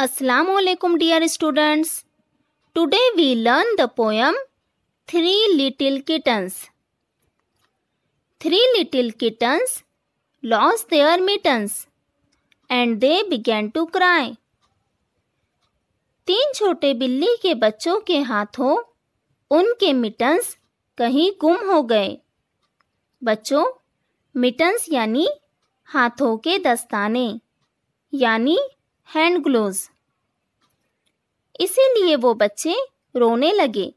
Assalamu alaikum dear students. Today we learn the poem Three Little Kittens. Three little kittens lost their mittens and they began to cry. तीन छोटे बिल्ली के बच्चों के हाथों उनके मिटन्स कहीं गुम हो गए बच्चों मिटन्स यानी हाथों के दस्ताने यानी हैंड ग्लोव इसीलिए वो बच्चे रोने लगे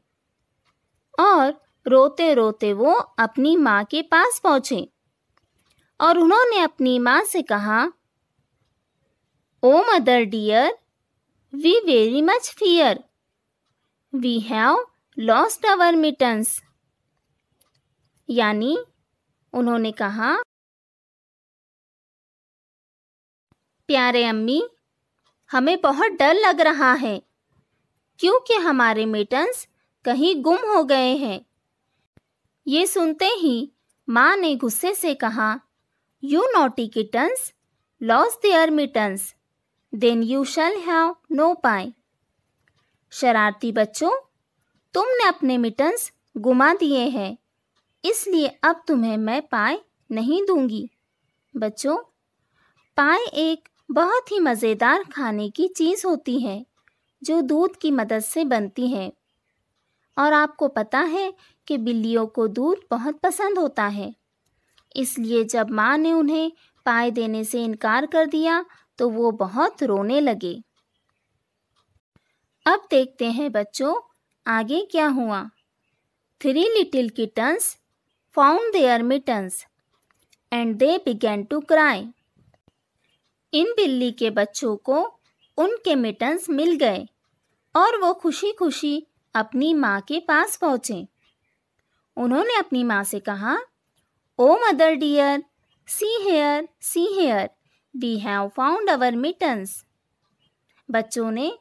और रोते रोते वो अपनी माँ के पास पहुँचे और उन्होंने अपनी माँ से कहा oh mother dear we very much fear we have lost our mittens यानी उन्होंने कहा प्यारे अम्मी हमें बहुत डर लग रहा है क्योंकि हमारे मिटन्स कहीं गुम हो गए हैं ये सुनते ही माँ ने गुस्से से कहा you naughty kittens lost their mittens then you shall have no pie शरारती बच्चों तुमने अपने मिटन्स गुमा दिए हैं इसलिए अब तुम्हें मैं पाए नहीं दूंगी बच्चों पाए एक बहुत ही मज़ेदार खाने की चीज़ होती है जो दूध की मदद से बनती है और आपको पता है कि बिल्लियों को दूध बहुत पसंद होता है इसलिए जब माँ ने उन्हें पाए देने से इनकार कर दिया तो वो बहुत रोने लगे अब देखते हैं बच्चों आगे क्या हुआ three little kittens found their mittens and they began to cry इन बिल्ली के बच्चों को उनके मिटन्स मिल गए और वो खुशी खुशी अपनी माँ के पास पहुँचे उन्होंने अपनी माँ से कहा oh mother dear see here see here we have found our mittens बच्चों ने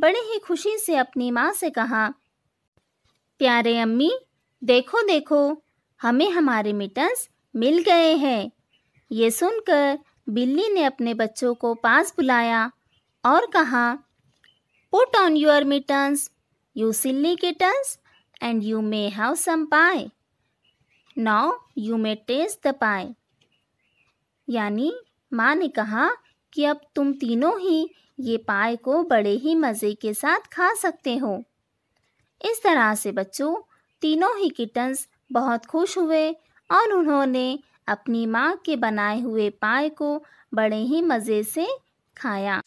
बड़े ही खुशी से अपनी माँ से कहा प्यारे अम्मी देखो देखो हमें हमारे मिटन्स मिल गए हैं ये सुनकर बिल्ली ने अपने बच्चों को पास बुलाया और कहा put on your mittens you silly kittens and you may have some pie now you may taste the pie यानी माँ ने कहा कि अब तुम तीनों ही ये पाए को बड़े ही मज़े के साथ खा सकते हो इस तरह से बच्चों तीनों ही किटन्स बहुत खुश हुए और उन्होंने अपनी माँ के बनाए हुए पाए को बड़े ही मज़े से खाया